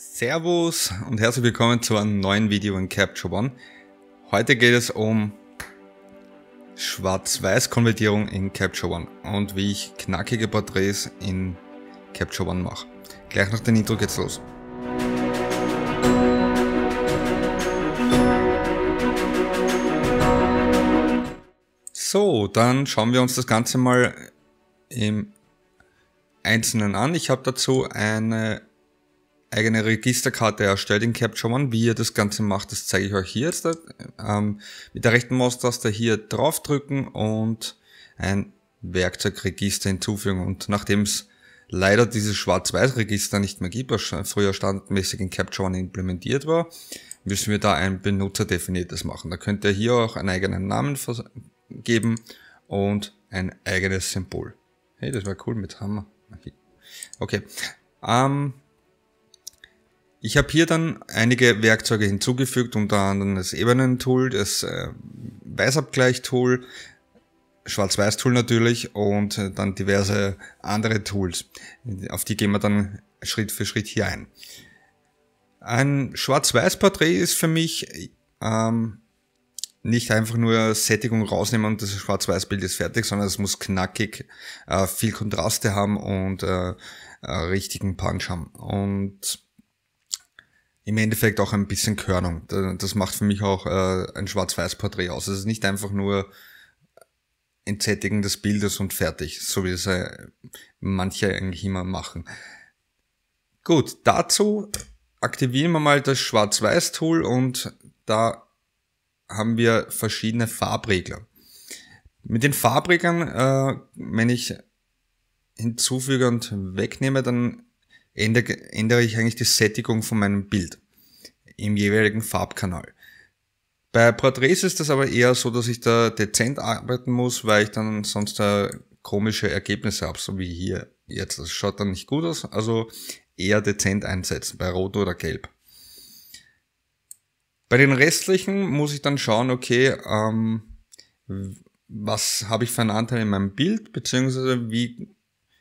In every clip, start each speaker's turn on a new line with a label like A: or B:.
A: Servus und herzlich willkommen zu einem neuen Video in Capture One. Heute geht es um Schwarz-Weiß-Konvertierung in Capture One und wie ich knackige Porträts in Capture One mache. Gleich nach dem Intro geht's los. So, dann schauen wir uns das Ganze mal im Einzelnen an. Ich habe dazu eine eigene Registerkarte erstellt in Capture One. Wie ihr das Ganze macht, das zeige ich euch hier jetzt. Ähm, mit der rechten Maustaste hier draufdrücken und ein Werkzeugregister hinzufügen. Und nachdem es leider dieses Schwarz-Weiß-Register nicht mehr gibt, was früher standardmäßig in Capture One implementiert war, müssen wir da ein benutzerdefiniertes machen. Da könnt ihr hier auch einen eigenen Namen geben und ein eigenes Symbol. Hey, das war cool mit Hammer. Okay. Ähm, ich habe hier dann einige Werkzeuge hinzugefügt, unter anderem das Ebenen-Tool, das äh, Weißabgleich-Tool, Schwarz-Weiß-Tool natürlich und äh, dann diverse andere Tools. Auf die gehen wir dann Schritt für Schritt hier ein. Ein Schwarz-Weiß-Porträt ist für mich ähm, nicht einfach nur Sättigung rausnehmen und das Schwarz-Weiß-Bild ist fertig, sondern es muss knackig, äh, viel Kontraste haben und äh, richtigen Punch haben. Und im Endeffekt auch ein bisschen Körnung. Das macht für mich auch äh, ein Schwarz-Weiß-Porträt aus. Es ist nicht einfach nur ein Sättigen des Bildes und fertig, so wie es äh, manche eigentlich immer machen. Gut, dazu aktivieren wir mal das Schwarz-Weiß-Tool und da haben wir verschiedene Farbregler. Mit den Farbreglern, äh, wenn ich hinzufüge und wegnehme, dann ändere, ändere ich eigentlich die Sättigung von meinem Bild im jeweiligen Farbkanal. Bei Porträts ist das aber eher so, dass ich da dezent arbeiten muss, weil ich dann sonst da komische Ergebnisse habe, so wie hier jetzt. Das schaut dann nicht gut aus, also eher dezent einsetzen, bei Rot oder Gelb. Bei den restlichen muss ich dann schauen, okay, ähm, was habe ich für einen Anteil in meinem Bild, beziehungsweise wie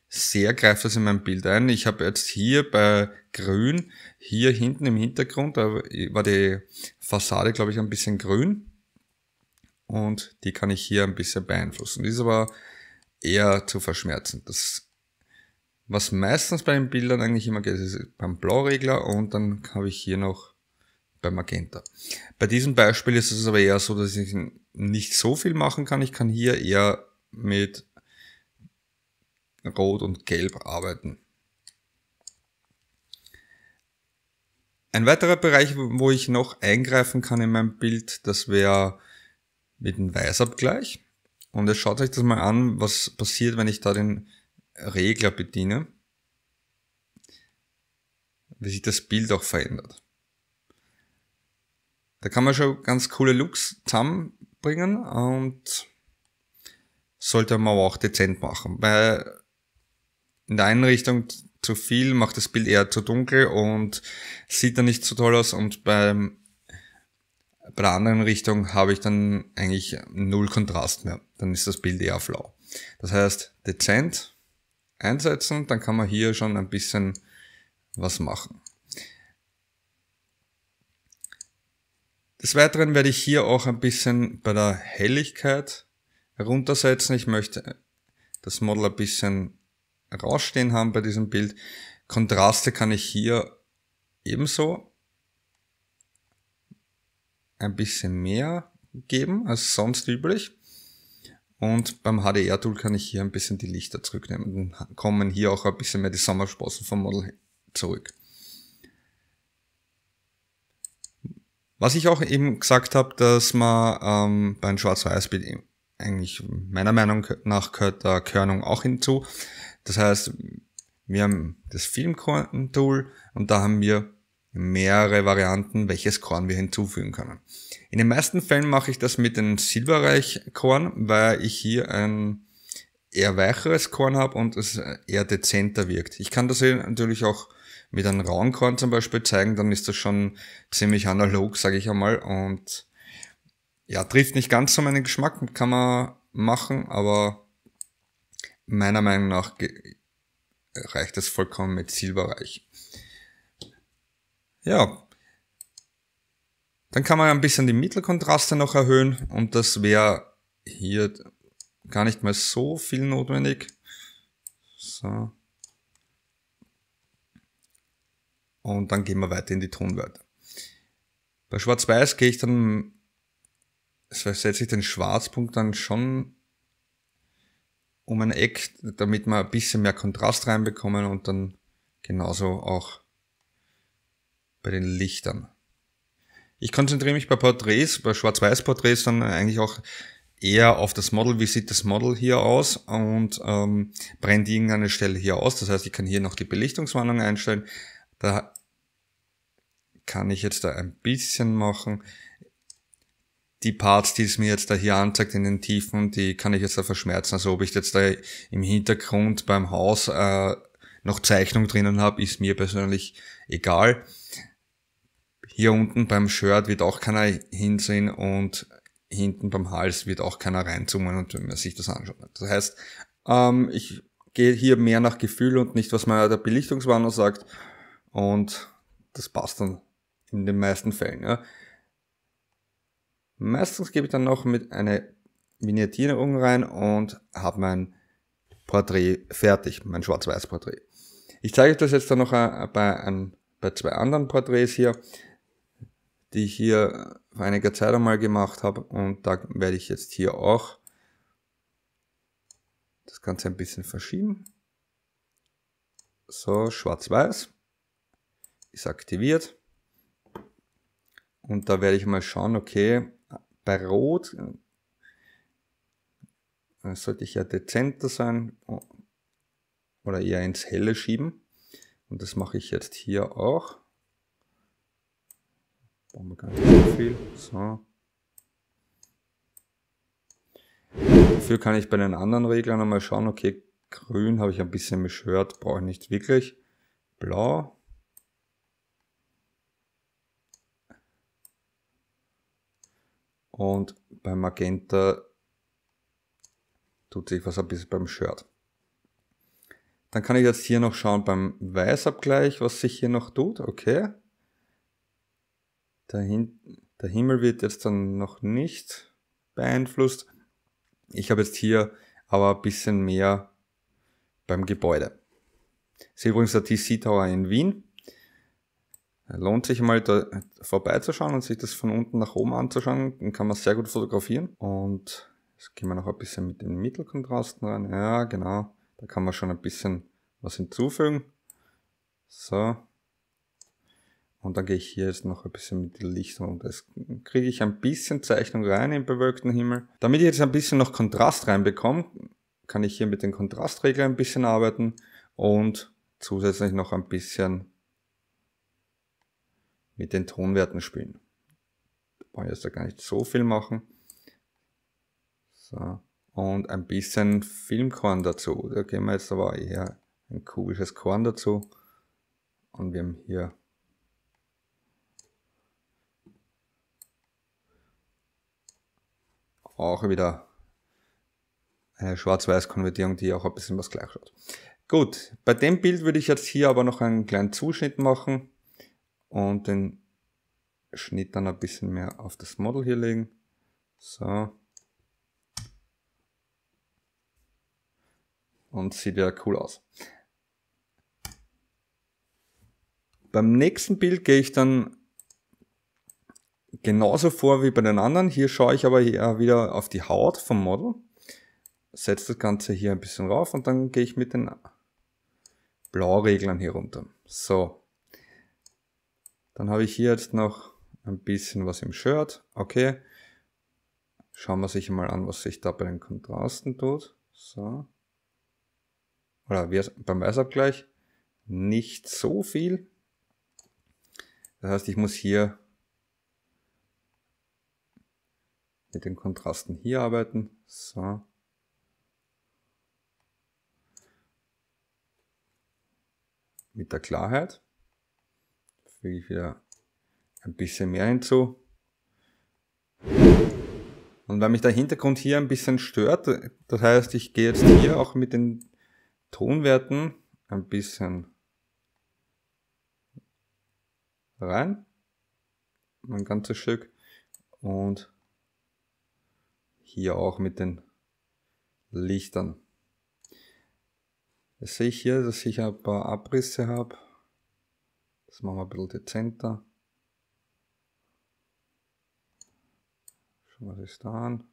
A: sehr greift das in mein Bild ein. Ich habe jetzt hier bei grün, hier hinten im Hintergrund, da war die Fassade, glaube ich, ein bisschen grün. Und die kann ich hier ein bisschen beeinflussen. Die ist aber eher zu verschmerzen. Das, was meistens bei den Bildern eigentlich immer geht, ist beim Blauregler und dann habe ich hier noch bei Magenta. Bei diesem Beispiel ist es aber eher so, dass ich nicht so viel machen kann. Ich kann hier eher mit Rot und Gelb arbeiten. Ein weiterer Bereich, wo ich noch eingreifen kann in mein Bild, das wäre mit dem Weißabgleich. Und jetzt schaut euch das mal an, was passiert, wenn ich da den Regler bediene. Wie sich das Bild auch verändert. Da kann man schon ganz coole Looks zusammenbringen und sollte man aber auch dezent machen. Bei in der einen Richtung zu viel, macht das Bild eher zu dunkel und sieht dann nicht so toll aus und beim, bei der anderen Richtung habe ich dann eigentlich null Kontrast mehr. Dann ist das Bild eher flau. Das heißt, dezent einsetzen, dann kann man hier schon ein bisschen was machen. Des Weiteren werde ich hier auch ein bisschen bei der Helligkeit runtersetzen. Ich möchte das Model ein bisschen rausstehen haben bei diesem Bild. Kontraste kann ich hier ebenso ein bisschen mehr geben als sonst üblich. Und beim HDR-Tool kann ich hier ein bisschen die Lichter zurücknehmen. Dann kommen hier auch ein bisschen mehr die Sommersprossen vom Model zurück. Was ich auch eben gesagt habe, dass man ähm, bei Schwarz-Weiß-Bild eigentlich meiner Meinung nach gehört da Körnung auch hinzu, das heißt, wir haben das Filmkorn-Tool und da haben wir mehrere Varianten, welches Korn wir hinzufügen können. In den meisten Fällen mache ich das mit dem Silberreich-Korn, weil ich hier ein eher weicheres Korn habe und es eher dezenter wirkt. Ich kann das hier natürlich auch mit einem rauen Korn zum Beispiel zeigen, dann ist das schon ziemlich analog, sage ich einmal. Und ja, trifft nicht ganz so meinen Geschmack, kann man machen, aber meiner Meinung nach reicht das vollkommen mit Silberreich. Ja. Dann kann man ein bisschen die Mittelkontraste noch erhöhen und das wäre hier gar nicht mal so viel notwendig. So. Und dann gehen wir weiter in die Tonwörter. Bei Schwarz-Weiß gehe ich dann, setze ich den Schwarzpunkt dann schon um ein Eck, damit wir ein bisschen mehr Kontrast reinbekommen und dann genauso auch bei den Lichtern. Ich konzentriere mich bei Porträts, bei Schwarz-Weiß-Porträts dann eigentlich auch eher auf das Model, wie sieht das Model hier aus und ähm, brennt irgendeine Stelle hier aus. Das heißt, ich kann hier noch die Belichtungswarnung einstellen. Da kann ich jetzt da ein bisschen machen die Parts, die es mir jetzt da hier anzeigt in den Tiefen, die kann ich jetzt da verschmerzen. Also ob ich jetzt da im Hintergrund beim Haus äh, noch Zeichnung drinnen habe, ist mir persönlich egal. Hier unten beim Shirt wird auch keiner hinsehen und hinten beim Hals wird auch keiner reinzoomen und wenn man sich das anschaut. Das heißt, ähm, ich gehe hier mehr nach Gefühl und nicht, was mir der Belichtungswarner sagt. Und das passt dann in den meisten Fällen. Ja. Meistens gebe ich dann noch mit einer Vignettierung rein und habe mein Porträt fertig, mein Schwarz-Weiß-Porträt. Ich zeige euch das jetzt dann noch äh, bei, ein, bei zwei anderen Porträts hier, die ich hier vor einiger Zeit einmal gemacht habe und da werde ich jetzt hier auch das Ganze ein bisschen verschieben. So, schwarz-weiß ist aktiviert. Und da werde ich mal schauen, okay, bei Rot äh, sollte ich ja dezenter sein oder eher ins Helle schieben. Und das mache ich jetzt hier auch. Brauchen wir gar nicht so viel. So. Dafür kann ich bei den anderen Reglern nochmal schauen, okay, grün habe ich ein bisschen beschwört, brauche ich nicht wirklich. Blau Und beim Magenta tut sich was ein bisschen beim Shirt. Dann kann ich jetzt hier noch schauen beim Weißabgleich, was sich hier noch tut. Okay. Der, Hin der Himmel wird jetzt dann noch nicht beeinflusst. Ich habe jetzt hier aber ein bisschen mehr beim Gebäude. Das ist übrigens der TC Tower in Wien. Lohnt sich mal da vorbeizuschauen und sich das von unten nach oben anzuschauen. Dann kann man sehr gut fotografieren. Und jetzt gehen wir noch ein bisschen mit den Mittelkontrasten rein. Ja, genau. Da kann man schon ein bisschen was hinzufügen. So. Und dann gehe ich hier jetzt noch ein bisschen mit den Lichtern und das kriege ich ein bisschen Zeichnung rein im bewölkten Himmel. Damit ich jetzt ein bisschen noch Kontrast reinbekomme, kann ich hier mit den Kontrastregeln ein bisschen arbeiten und zusätzlich noch ein bisschen mit den Tonwerten spielen. Da brauche ich jetzt gar nicht so viel machen. So. Und ein bisschen Filmkorn dazu. Da gehen wir jetzt aber eher ein kubisches Korn dazu. Und wir haben hier auch wieder eine Schwarz-Weiß-Konvertierung, die auch ein bisschen was gleich schaut. Gut, bei dem Bild würde ich jetzt hier aber noch einen kleinen Zuschnitt machen und den Schnitt dann ein bisschen mehr auf das Model hier legen. So. Und sieht ja cool aus. Beim nächsten Bild gehe ich dann genauso vor wie bei den anderen. Hier schaue ich aber hier wieder auf die Haut vom Model. Setze das Ganze hier ein bisschen rauf und dann gehe ich mit den Blaureglern hier runter. So, dann habe ich hier jetzt noch ein bisschen was im Shirt. Okay. Schauen wir sich mal an, was sich da bei den Kontrasten tut. So. Oder wie beim Weißabgleich. Nicht so viel. Das heißt, ich muss hier mit den Kontrasten hier arbeiten. So. Mit der Klarheit füge ich wieder ein bisschen mehr hinzu. Und weil mich der Hintergrund hier ein bisschen stört, das heißt, ich gehe jetzt hier auch mit den Tonwerten ein bisschen rein. Ein ganzes Stück. Und hier auch mit den Lichtern. Jetzt sehe ich hier, dass ich ein paar Abrisse habe. Das machen wir ein bisschen dezenter. Schauen wir das da an.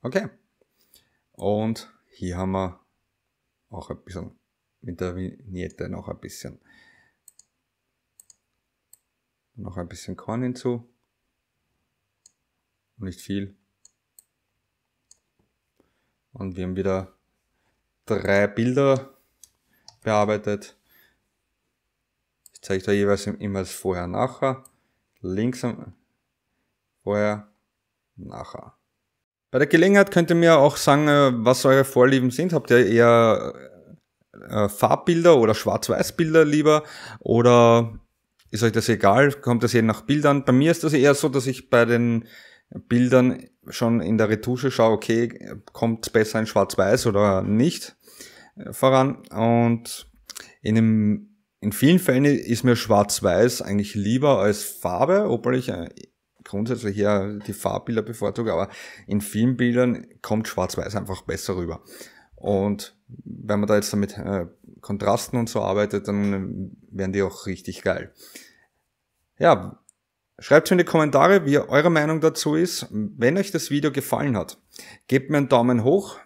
A: Okay. Und hier haben wir auch ein bisschen mit der Vignette noch ein bisschen noch ein bisschen Korn hinzu. Nicht viel. Und wir haben wieder drei Bilder bearbeitet. Ich zeige da jeweils immer das Vorher, Nachher. Links am Vorher, Nachher. Bei der Gelegenheit könnt ihr mir auch sagen, äh, was eure Vorlieben sind. Habt ihr eher äh, äh, Farbbilder oder Schwarz-Weiß-Bilder lieber? Oder ist euch das egal? Kommt das je nach Bildern? Bei mir ist das eher so, dass ich bei den Bildern schon in der Retusche schaue, okay, kommt es besser in Schwarz-Weiß oder nicht voran. Und in, dem, in vielen Fällen ist mir Schwarz-Weiß eigentlich lieber als Farbe, obwohl ich äh, grundsätzlich ja die Farbbilder bevorzuge, aber in vielen Bildern kommt Schwarz-Weiß einfach besser rüber. Und wenn man da jetzt damit äh, Kontrasten und so arbeitet, dann äh, werden die auch richtig geil. Ja, schreibt in die Kommentare, wie eure Meinung dazu ist. Wenn euch das Video gefallen hat, gebt mir einen Daumen hoch,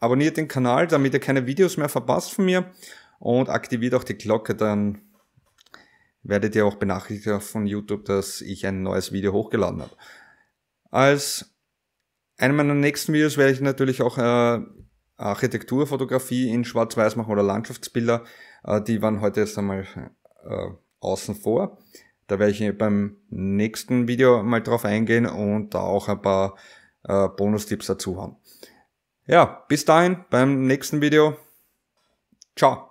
A: abonniert den Kanal, damit ihr keine Videos mehr verpasst von mir und aktiviert auch die Glocke, dann werdet ihr auch benachrichtigt von YouTube, dass ich ein neues Video hochgeladen habe. Als einem meiner nächsten Videos werde ich natürlich auch äh, Architekturfotografie in Schwarz-Weiß machen oder Landschaftsbilder. Äh, die waren heute jetzt einmal äh, außen vor. Da werde ich beim nächsten Video mal drauf eingehen und da auch ein paar äh, Bonustipps dazu haben. Ja, bis dahin beim nächsten Video. Ciao.